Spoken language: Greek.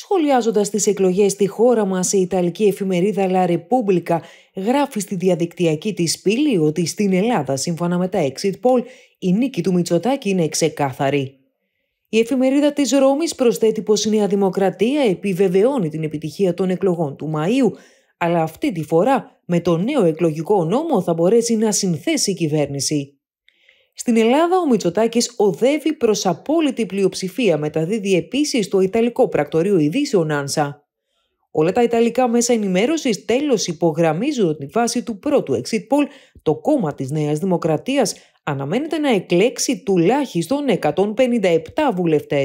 Σχολιάζοντας τις εκλογές στη χώρα μας, η Ιταλική εφημερίδα La Repubblica γράφει στη διαδικτυακή της πύλη ότι στην Ελλάδα, σύμφωνα με τα exit poll, η νίκη του Μητσοτάκη είναι ξεκάθαρη. Η εφημερίδα της Ρώμης προσθέτει πως η Νέα Δημοκρατία επιβεβαιώνει την επιτυχία των εκλογών του Μαΐου, αλλά αυτή τη φορά με το νέο εκλογικό νόμο θα μπορέσει να συνθέσει η κυβέρνηση. Στην Ελλάδα, ο Μητσοτάκης οδεύει προς απόλυτη πλειοψηφία, μεταδίδει επίσης το Ιταλικό πρακτορείο ειδήσεων Άνσα. Όλα τα Ιταλικά μέσα ενημέρωσης τέλος υπογραμμίζουν ότι βάση του πρώτου exit poll το κόμμα της Νέας Δημοκρατίας αναμένεται να εκλέξει τουλάχιστον 157 βουλευτέ.